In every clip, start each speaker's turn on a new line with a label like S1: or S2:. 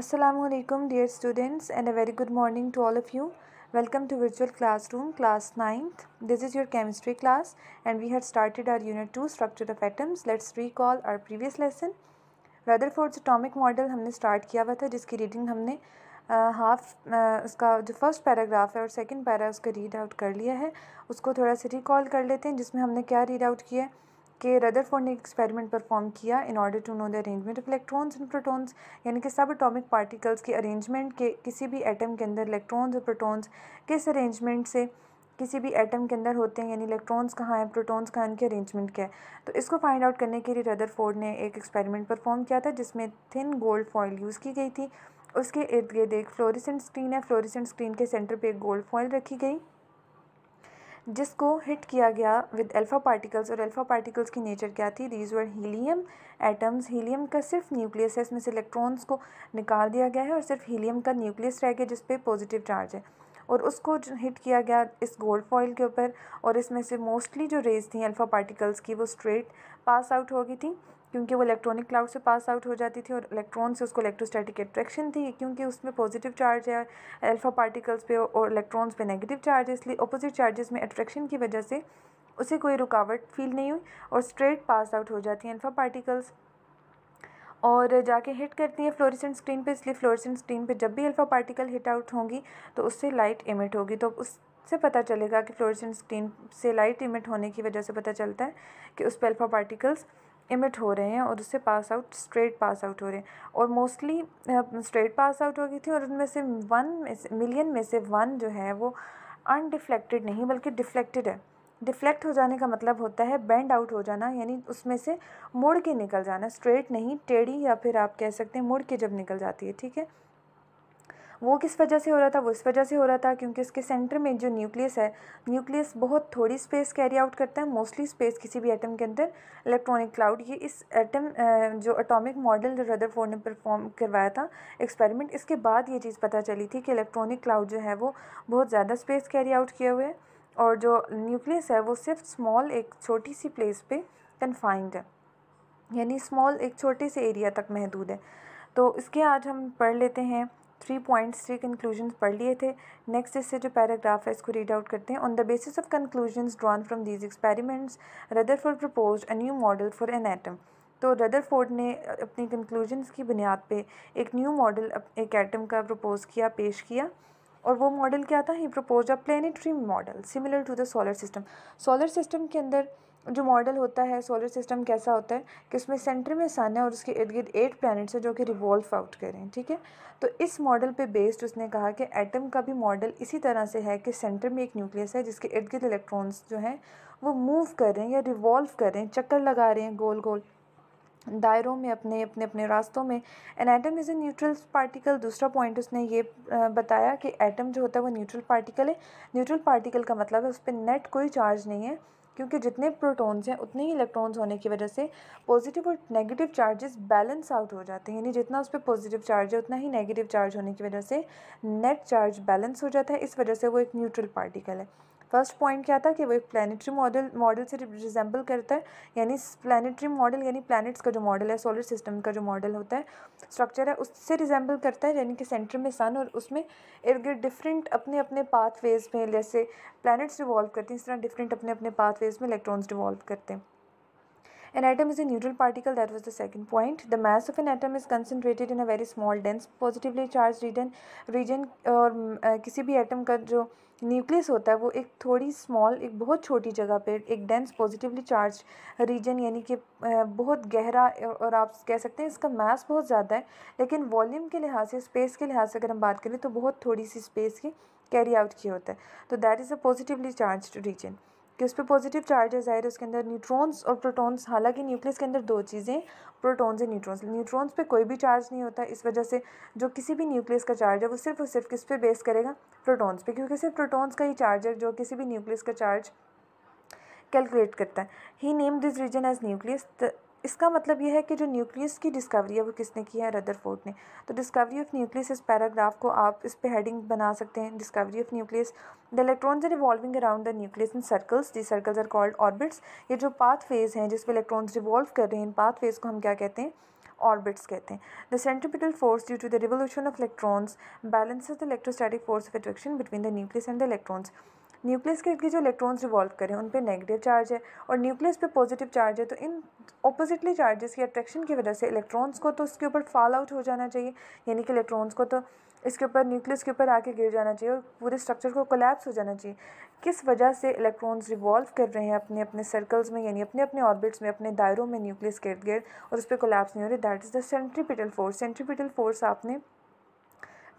S1: Assalamualaikum dear students and a very good morning to all of you. Welcome to virtual classroom class 9th. This is your chemistry class and we had started our unit 2 structure of atoms. Let's recall our previous lesson. Rutherford's atomic model हमने start किया हुआ था जिसकी reading हमने half uh, uh, उसका जो first paragraph है और सेकंड पैरा उसका रीड आउट कर लिया है उसको थोड़ा सा रिकॉल कर लेते हैं जिसमें हमने क्या रीड आउट किया है कि रदरफोर्ड ने एक एक्सपेरिमेंट परफॉर्म किया in order to know the arrangement of electrons and protons यानी कि सब अटोमिक पार्टिकल्स के अरेंजमेंट के किसी भी एटम के अंदर इलेक्ट्रॉन्स और प्रोटॉन्स किस अरेंजमेंट से किसी भी एटम के अंदर होते हैं यानी इलेक्ट्रॉन्स कहाँ हैं प्रोटॉन्स कहाँ इनके अरेंजमेंट क्या है तो इसको फाइंड आउट करने के लिए रदरफोर्ड ने एक एक्सपेरिमेंट परफॉर्म किया था जिसमें थिन गोल्ड फॉइल यूज़ की गई थी उसके इर्द गिर्द एक फ्लोरिसेंट स्क्रीन है फ्लोरिसेंट स्क्रीन के सेंटर पे एक गोल्ड फॉइल रखी गई जिसको हिट किया गया विद अल्फ़ा पार्टिकल्स और अल्फ़ा पार्टिकल्स की नेचर क्या थी these were helium atoms helium का सिर्फ न्यूक्लियस है इसमें से इलेक्ट्रॉन्स को निकाल दिया गया है और सिर्फ हीलियम का न्यूक्लियस रह गया जिसपे पॉजिटिव चार्ज है और उसको हिट किया गया इस गोल्ड फॉइल के ऊपर और इसमें से मोस्टली जो रेज थी अल्फ़ा पार्टिकल्स की वो स्ट्रेट पास आउट हो गई थी क्योंकि वो इलेक्ट्रॉनिक क्लाउड से पास आउट हो जाती थी और इलेक्ट्रॉन से उसको इलेक्ट्रोस्टैटिक अट्रैक्शन थी क्योंकि उसमें पॉजिटिव चार्ज है अल्फ़ा पार्टिकल्स पे और इलेक्ट्रॉन्स पे नेगेटिव चार्ज है इसलिए अपोजिट चार्जेस में अट्रैक्शन की वजह से उसे कोई रुकावट फील नहीं हुई और स्ट्रेट पास आउट हो जाती हैं अल्फ़ा पार्टिकल्स और जाके हिट करती है फ्लोरिसेंट स्क्रीन पे इसलिए फ्लोरिसेंट स्क्रीन पे जब भी अल्फ़ा पार्टिकल हिट आउट होंगी तो उससे लाइट इमिट होगी तो उस से पता चलेगा कि फ्लोरेसेंट स्क्रीन से लाइट इमिट होने की वजह से पता चलता है कि उस पर अल्फ़ा पार्टिकल्स इमिट हो रहे हैं और उससे pass out straight pass out हो रहे हैं और मोस्टली स्ट्रेट पास आउट हो गई थी और उनमें से वन मिलियन में से वन जो है वो अनडिफ्लेक्टेड नहीं बल्कि डिफ्लेक्टेड है डिफ्लेक्ट हो जाने का मतलब होता है बेंड आउट हो जाना यानी उसमें से मुड़ के निकल जाना स्ट्रेट नहीं टेढ़ी या फिर आप कह सकते हैं मुड़ के जब निकल जाती है ठीक है वो किस वजह से हो रहा था वो इस वजह से हो रहा था क्योंकि उसके सेंटर में जो न्यूक्लियस है न्यूक्लियस बहुत थोड़ी स्पेस कैरी आउट करता है मोस्टली स्पेस किसी भी एटम के अंदर इलेक्ट्रॉनिक क्लाउड ये इस एटम जो अटोमिक मॉडल जो फोर ने परफॉर्म करवाया था एक्सपेरिमेंट इसके बाद ये चीज़ पता चली थी कि इलेक्ट्रॉनिक क्लाउड जो है वो बहुत ज़्यादा स्पेस कैरी आउट किए हुए और जो न्यूक्लियस है वो सिर्फ स्मॉल एक छोटी सी प्लेस पे कन्फाइंड है यानी स्मॉल एक छोटे से एरिया तक महदूद है तो इसके आज हम पढ़ लेते हैं थ्री पॉइंट्स थ्री कंक्लूजन पढ़ लिए थे नेक्स्ट इससे जो पैराग्राफ है इसको रीड आउट करते हैं on the basis of conclusions drawn from these experiments Ford propose a new model for an atom तो फोर्ड ने अपनी कंक्लूजन्स की बुनियाद पर एक न्यू मॉडल एक एटम का प्रपोज किया पेश किया और वो मॉडल क्या था he propose a planetary model similar to the solar system solar system के अंदर जो मॉडल होता है सोलर सिस्टम कैसा होता है कि उसमें सेंटर में सन है और उसके इर्द गिर्द एट प्लैनेट्स हैं जो कि रिवॉल्व आउट करें ठीक है तो इस मॉडल पे बेस्ड उसने कहा कि एटम का भी मॉडल इसी तरह से है कि सेंटर में एक न्यूक्लियस है जिसके इर्द गिर्द इलेक्ट्रॉन्स जो हैं वो मूव कर रहे हैं या रिवॉल्व कर रहे हैं चक्कर लगा रहे हैं गोल गोल दायरों में अपने अपने अपने रास्तों में an atom is a neutral particle दूसरा पॉइंट उसने ये बताया कि एटम जो होता है वो न्यूट्रल पार्टिकल है न्यूट्रल पार्टिकल का मतलब है उस पर नेट कोई चार्ज नहीं है क्योंकि जितने प्रोटॉन्स हैं उतने ही इलेक्ट्रॉन्स होने की वजह से पॉजिटिव और नेगेटिव चार्जेस बैलेंस आउट हो जाते हैं यानी जितना उस पर पॉजिटिव चार्ज है उतना ही नेगेटिव चार्ज होने की वजह से नेट चार्ज बैलेंस हो जाता है इस वजह से वो एक न्यूट्रल पार्टिकल है फर्स्ट पॉइंट क्या था कि वो एक प्लानिटरी मॉडल मॉडल से रिजेंबल करता है यानी प्लानिटरी मॉडल यानी प्लानट्स का जो मॉडल है सोलर सिस्टम का जो मॉडल होता है स्ट्रक्चर है उससे रिजेंबल करता है यानी कि सेंटर में सन और उसमें इर्ग डिफरेंट अपने अपने पाथवेज में जैसे प्लानट्स रिवॉल्व करते हैं इस तरह डिफरेंट अपने अपने पाथवेज में इलेक्ट्रॉन्स रिवॉल्व करते हैं An atom is a neutral particle, that was the second point. The mass of an atom is concentrated in a very small, dense, positively charged region. region और mm, किसी भी atom का जो nucleus होता है वो एक थोड़ी स्मॉल एक बहुत छोटी जगह पे एक डेंस पॉजिटिवली चार्ज रीजन यानी कि बहुत गहरा और आप कह सकते हैं इसका मास बहुत ज़्यादा है लेकिन वॉल्यूम के लिहाज से स्पेस के लिहाज से अगर हम बात करें तो बहुत थोड़ी सी स्पेस की कैरी आउट किया होता है तो that is a positively charge region कि उस पर पॉजिटिव चार्जेस आए ज़ाहिर तो उसके अंदर न्यूट्रॉन्स और प्रोटॉन्स हालांकि न्यूक्लियस के अंदर दो चीज़ें प्रोटॉन्स और न्यूट्रॉन्स न्यूट्रॉन्स पे कोई भी चार्ज नहीं होता इस वजह से जो किसी भी न्यूक्लियस का चार्ज है वो सिर्फ और सिर्फ किस पे बेस करेगा प्रोटॉन्स पे क्योंकि सिर्फ प्रोटॉन्स का ही चार्ज है जो किसी भी न्यूक्लियस का चार्ज कैलकुलेट करता है he name this region as nucleus इसका मतलब यह है कि जो न्यूक्लियस की डिस्कवरी है वो किसने की है रदरफोर्ड ने तो डिस्कवरी ऑफ न्यूक्लियस इस पैराग्राफ को आप इस पर हेडिंग बना सकते हैं discovery of nucleus the electrons are revolving around the nucleus in circles the circles are called orbits ये जो पाथ फेज़ हैं पर इलेक्ट्रॉन्स रिवॉल्व कर रहे हैं इन पाथ फेज़ को हम क्या कहते हैं ऑर्बिट्स कहते हैं the centripetal force due to the revolution of electrons balance the electrostatic force of attraction between the nucleus and the electrons nucleus के जो इलेक्ट्रॉन्स रिवॉल्व करें उन पर नेगेटिव चार्ज है और न्यूक्लियस पे पॉजिटिव चार्ज है तो इन ऑपोजिटली चार्जेस की अट्रैक्शन की वजह से इलेक्ट्रॉन्स को तो उसके ऊपर फॉल आउट हो जाना चाहिए यानी कि इलेक्ट्रॉन्स को तो इसके ऊपर न्यूक्लियस के ऊपर आके गिर जाना चाहिए और पूरे स्ट्रक्चर को कोलैप्स हो जाना चाहिए किस वजह से इलेक्ट्रॉन्स रिवॉल्व कर रहे हैं अपने अपने सर्कल्स में यानी अपने अपने ऑर्बिट्स में अपने दायरों में न्यूक्लियस के इर्द गिर्द और उस पर कोलैप्स नहीं हो रही that is the centripetal force centripetal force आपने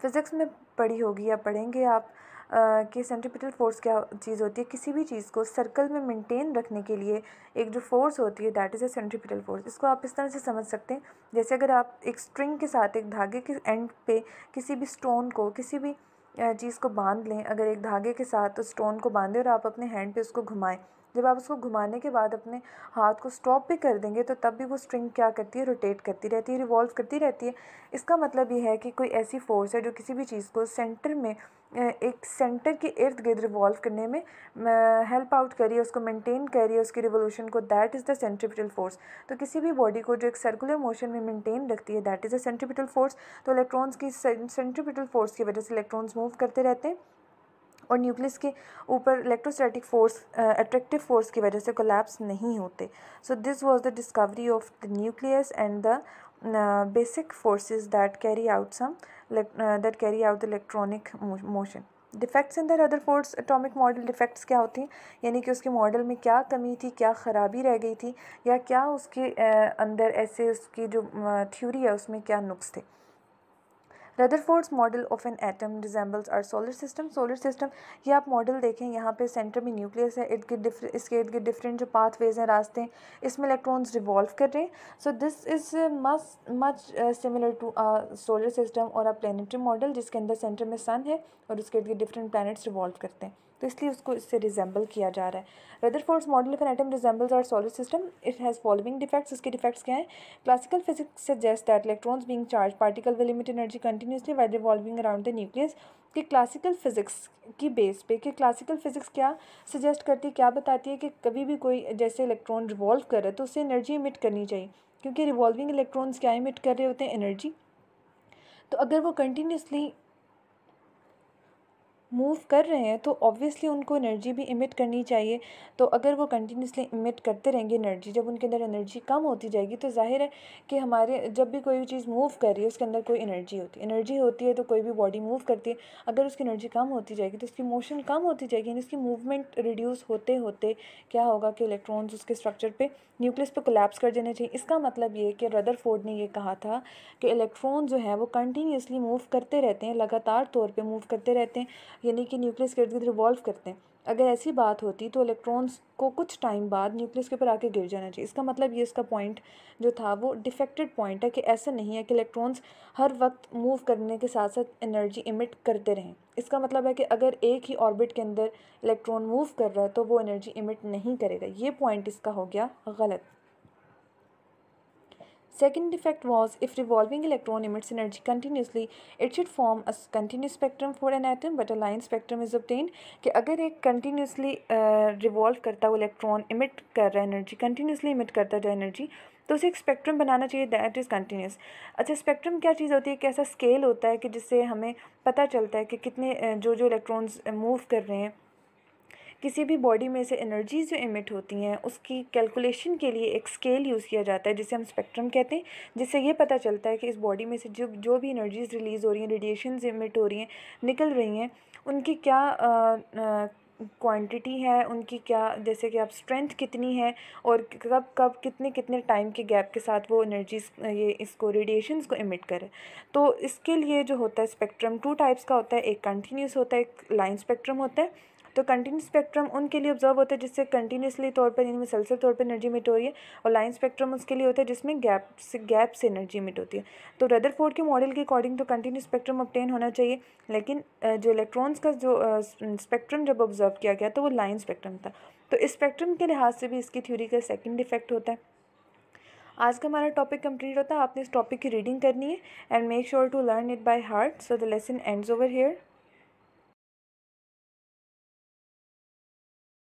S1: फिज़िक्स में पढ़ी होगी या पढ़ेंगे आप कि सेंट्रीपिटल फोर्स क्या चीज़ होती है किसी भी चीज़ को सर्कल में मेंटेन रखने के लिए एक जो फोर्स होती है that is a centripetal force इसको आप इस तरह से समझ सकते हैं जैसे अगर आप एक स्ट्रिंग के साथ एक धागे के एंड पे किसी भी स्टोन को किसी भी चीज़ को बांध लें अगर एक धागे के साथ उस स्टोन को बांधें और आप अपने हैंड पे उसको घुमाएं जब आप उसको घुमाने के बाद अपने हाथ को स्टॉप भी कर देंगे तो तब भी वो स्ट्रिंग क्या करती है रोटेट करती रहती है रिवॉल्व करती रहती है इसका मतलब ये है कि कोई ऐसी फ़ोर्स है जो किसी भी चीज़ को सेंटर में एक सेंटर के इर्द गिर्द रिवॉल्व करने में हेल्प आउट करिए उसको मेंटेन करिए उसकी रिवोल्यूशन को that is the centripetal force तो किसी भी बॉडी को जो एक सर्कुलर मोशन में मेंटेन रखती है that is the centripetal force तो इलेक्ट्रॉन्स की सेंट्रिपिटल फोर्स की वजह से इलेक्ट्रॉन्स मूव करते रहते हैं और न्यूक्लियस के ऊपर इलेक्ट्रोस्टैटिक फोर्स अट्रैक्टिव फोर्स की वजह से कोलैप्स नहीं होते so this was the discovery of the nucleus and the basic forces that carry out some that carry out the electronic motion defects in their other force atomic model defects क्या होते हैं यानी कि उसके model में क्या कमी थी क्या ख़राबी रह गई थी या क्या उसके uh, अंदर ऐसे उसकी जो थ्योरी uh, है उसमें क्या नुक्स थे Rutherford's model of an atom resembles our solar system solar system ये आप मॉडल देखें यहाँ पे सेंटर में न्यूक्लियस है इर्द गिर्द इसके इर्द गिर्द डिफरेंट जो पाथवेज हैं रास्ते हैं इसमें इलेक्ट्रॉन्स रिवॉल्व कर रहे हैं so this is much much similar to solar system और अ प्लानिटरी मॉडल जिसके अंदर सेंटर में सन है और उसके इर्द गिर्द डिफरेंट प्लानट्स रिवॉल्व करते हैं तो इसलिए उसको इससे रिजेंबल किया जा रहा है Rutherford model of an atom resembles our solid system it has following defects इसके डिफेक्ट्स क्या हैं classical physics suggest that electrons being charge particle will limit energy continuously while revolving around the nucleus कि classical physics की base पे कि classical physics क्या suggest करती है क्या बताती है कि कभी भी कोई जैसे इलेक्ट्रॉन रिवॉल्व करे तो उससे एनर्जी इमिट करनी चाहिए क्योंकि रिवॉल्विंग इलेक्ट्रॉन्स क्या इमिट कर रहे होते हैं एनर्जी तो अगर वो कंटिन्यूसली मूव कर रहे हैं तो ऑब्वियसली उनको एनर्जी भी इमिट करनी चाहिए तो अगर वो कंटिन्यूसली इमिट करते रहेंगे एनर्जी जब उनके अंदर एनर्जी कम होती जाएगी तो जाहिर है कि हमारे जब भी कोई भी चीज़ मूव कर रही है उसके अंदर कोई एनर्जी होती है एनर्जी होती है तो कोई भी बॉडी मूव करती है अगर उसकी एनर्जी कम होती जाएगी तो उसकी मोशन कम होती जाएगी यानी उसकी मूवमेंट रिड्यूस होते होते क्या होगा कि इलेक्ट्रॉन्स उसके स्ट्रक्चर पर न्यूक्लियस पर कोलेप्स कर देने चाहिए इसका मतलब ये कि फोर्ड ने ये कहा था कि इलेक्ट्रॉन जो है वो कंटिन्यूसली मूव करते रहते हैं लगातार तौर पर मूव करते रहते हैं यानी कि न्यूक्लियस के इर्द गिर्द रिवॉल्व करते हैं अगर ऐसी बात होती तो इलेक्ट्रॉन्स को कुछ टाइम बाद न्यूक्लियस के ऊपर आके गिर जाना चाहिए इसका मतलब ये इसका पॉइंट जो था वो डिफेक्टेड पॉइंट है कि ऐसा नहीं है कि इलेक्ट्रॉन्स हर वक्त मूव करने के साथ साथ एनर्जी इमिट करते रहें इसका मतलब है कि अगर एक ही ऑर्बिट के अंदर इलेक्ट्रॉन मूव कर रहा है तो वो एनर्जी इमिट नहीं करेगा ये पॉइंट इसका हो गया गलत Second effect was if revolving electron emits energy continuously, it should form a continuous spectrum for an atom but a line spectrum is obtained कि अगर एक continuously revolve करता हुआ electron emit कर रहा है energy, continuously emit करता जाए energy तो उसे एक स्पेक्ट्रम बनाना चाहिए दैट इज़ कंटिन्यूस अच्छा स्पेक्ट्रम क्या चीज़ होती है एक ऐसा स्केल होता है कि जिससे हमें पता चलता है कि कितने जो जो इलेक्ट्रॉन्स मूव कर रहे हैं किसी भी बॉडी में से एनर्जीज़ जो इमिट होती हैं उसकी कैलकुलेशन के लिए एक स्केल यूज़ किया जाता है जिसे हम स्पेक्ट्रम कहते हैं जिससे ये पता चलता है कि इस बॉडी में से जो जो भी एनर्जीज़ रिलीज़ हो रही हैं रेडिएशन इमिट हो रही हैं निकल रही हैं उनकी क्या क्वांटिटी है उनकी क्या जैसे कि आप स्ट्रेंथ कितनी है और कब कब कितने कितने टाइम के गैप के साथ वो एनर्जीज ये इसको रेडिएशंस को इमिट करें तो इसके लिए जो होता है स्पेक्ट्रम टू टाइप्स का होता है एक कंटिन्यूस होता है एक लाइन स्पेक्ट्रम होता है तो कंटिन्यू स्पेक्ट्रम उनके लिए ऑब्जर्व होता है जिससे कंटिन्यूसली तौर पर इनमें मुसलसल तौर पर एनर्जी मिट हो रही है और लाइन स्पेक्ट्रम उसके लिए होता है जिसमें गैप से गैप से एनर्जी मिट होती है तो रदर के मॉडल के अकॉर्डिंग तो कंटिन्यू स्पेक्ट्रम ऑप्टेन होना चाहिए लेकिन जो इलेक्ट्रॉन्स का जो स्पेक्ट्रम जब ऑब्जर्व किया गया तो वो लाइन स्पेक्ट्रम था तो स्पेक्ट्रम के लिहाज से भी इसकी थ्योरी का सेकेंड इफेक्ट होता है आज का हमारा टॉपिक कंप्लीट होता है आपने इस टॉपिक की रीडिंग करनी है and make sure to learn it by heart so the lesson ends over hair